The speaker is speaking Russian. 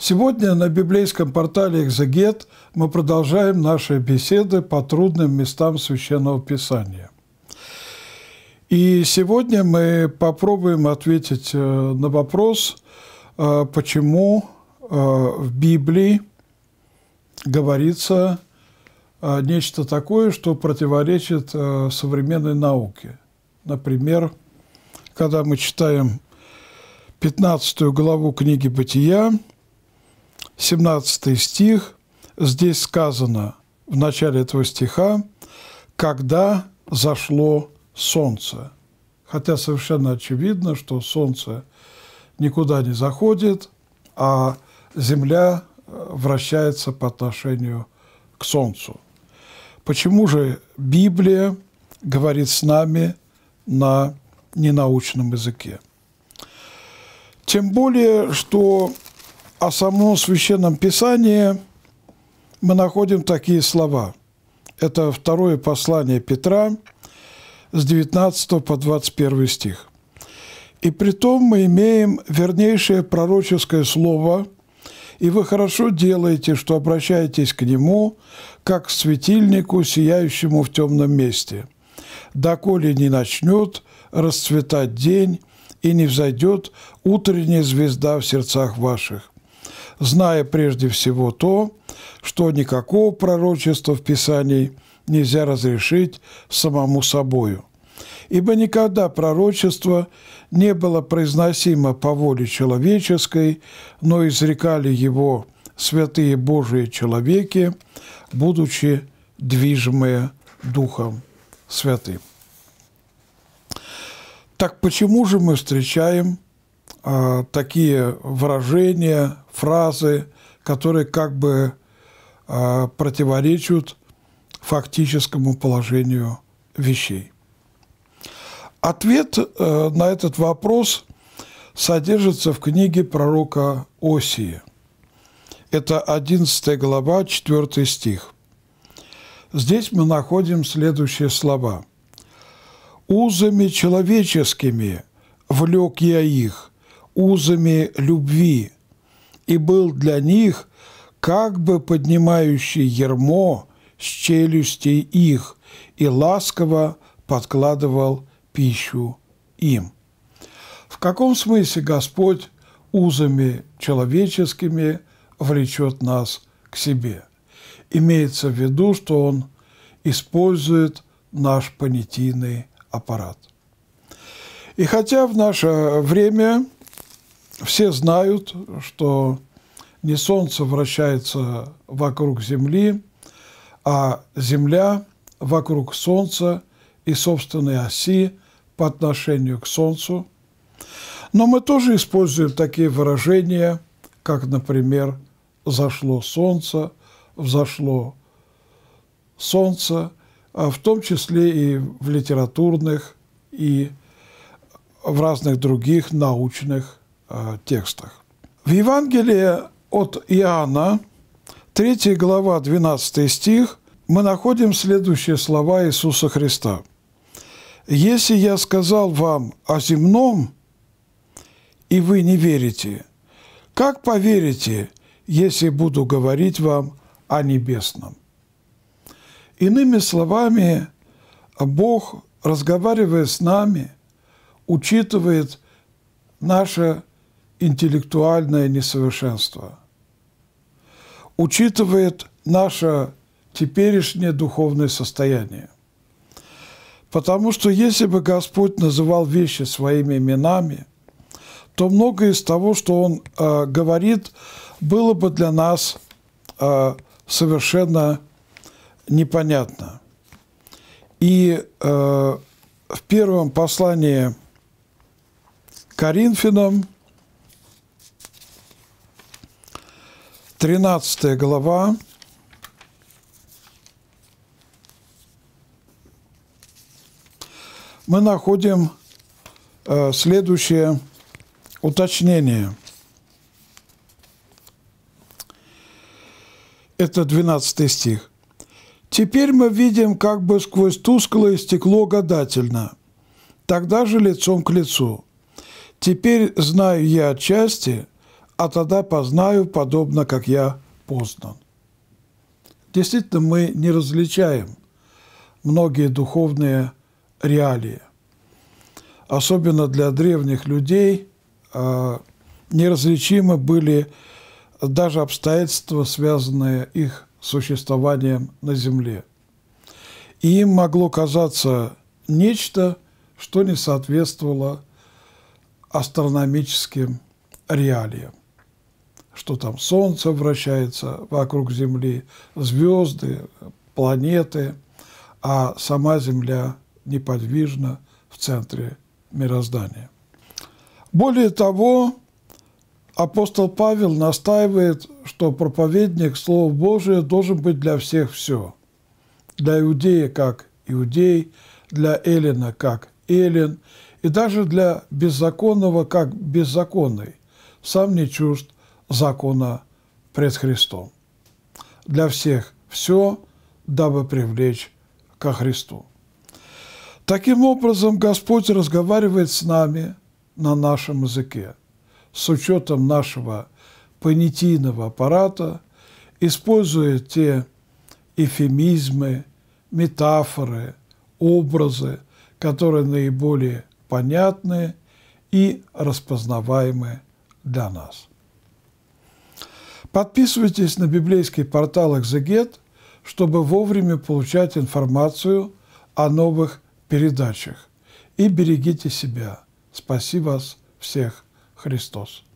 Сегодня на библейском портале «Экзегет» мы продолжаем наши беседы по трудным местам Священного Писания. И сегодня мы попробуем ответить э, на вопрос, э, почему э, в Библии говорится нечто такое, что противоречит современной науке. Например, когда мы читаем 15 главу книги «Бытия», 17 стих, здесь сказано в начале этого стиха, когда зашло солнце. Хотя совершенно очевидно, что солнце никуда не заходит, а Земля э, вращается по отношению к солнцу. Почему же Библия говорит с нами на ненаучном языке? Тем более, что о а самом Священном Писании мы находим такие слова. Это второе послание Петра с 19 по 21 стих. «И притом мы имеем вернейшее пророческое слово, и вы хорошо делаете, что обращаетесь к нему, как к светильнику, сияющему в темном месте, доколе не начнет расцветать день и не взойдет утренняя звезда в сердцах ваших» зная прежде всего то, что никакого пророчества в Писании нельзя разрешить самому собою. Ибо никогда пророчество не было произносимо по воле человеческой, но изрекали его святые Божии человеки, будучи движимые Духом Святым. Так почему же мы встречаем а, такие выражения, фразы, которые как бы а, противоречат фактическому положению вещей. Ответ э, на этот вопрос содержится в книге пророка Осии. Это 11 глава, 4 стих. Здесь мы находим следующие слова. «Узами человеческими влек я их, узами любви и был для них как бы поднимающий ермо с челюстей их и ласково подкладывал пищу им. В каком смысле Господь узами человеческими влечет нас к себе? Имеется в виду, что Он использует наш понятийный аппарат. И хотя в наше время – все знают, что не Солнце вращается вокруг Земли, а Земля вокруг Солнца и собственной оси по отношению к Солнцу. Но мы тоже используем такие выражения, как, например, «зашло Солнце», «взошло Солнце», а в том числе и в литературных и в разных других научных Э, текстах. В Евангелии от Иоанна, 3 глава, 12 стих, мы находим следующие слова Иисуса Христа. «Если я сказал вам о земном, и вы не верите, как поверите, если буду говорить вам о небесном?» Иными словами, Бог, разговаривая с нами, учитывает наше интеллектуальное несовершенство, учитывает наше теперешнее духовное состояние. Потому что если бы Господь называл вещи своими именами, то многое из того, что Он э, говорит, было бы для нас э, совершенно непонятно. И э, в первом послании Коринфянам – 13 глава, мы находим э, следующее уточнение. Это 12 стих. «Теперь мы видим как бы сквозь тусклое стекло гадательно, тогда же лицом к лицу. Теперь знаю я отчасти – а тогда познаю, подобно как я познан. Действительно, мы не различаем многие духовные реалии. Особенно для древних людей а, неразличимы были даже обстоятельства, связанные их существованием на Земле. И им могло казаться нечто, что не соответствовало астрономическим реалиям что там Солнце вращается вокруг Земли, звезды, планеты, а сама Земля неподвижна в центре мироздания. Более того, апостол Павел настаивает, что проповедник Слова Божия должен быть для всех все. Для иудея как иудей, для эллина как эллин, и даже для беззаконного как беззаконный, сам не чужд закона пред Христом. Для всех все, дабы привлечь ко Христу. Таким образом, Господь разговаривает с нами на нашем языке с учетом нашего понятийного аппарата, используя те эфемизмы, метафоры, образы, которые наиболее понятны и распознаваемы для нас. Подписывайтесь на библейский портал «Экзегет», чтобы вовремя получать информацию о новых передачах. И берегите себя. Спаси вас всех, Христос.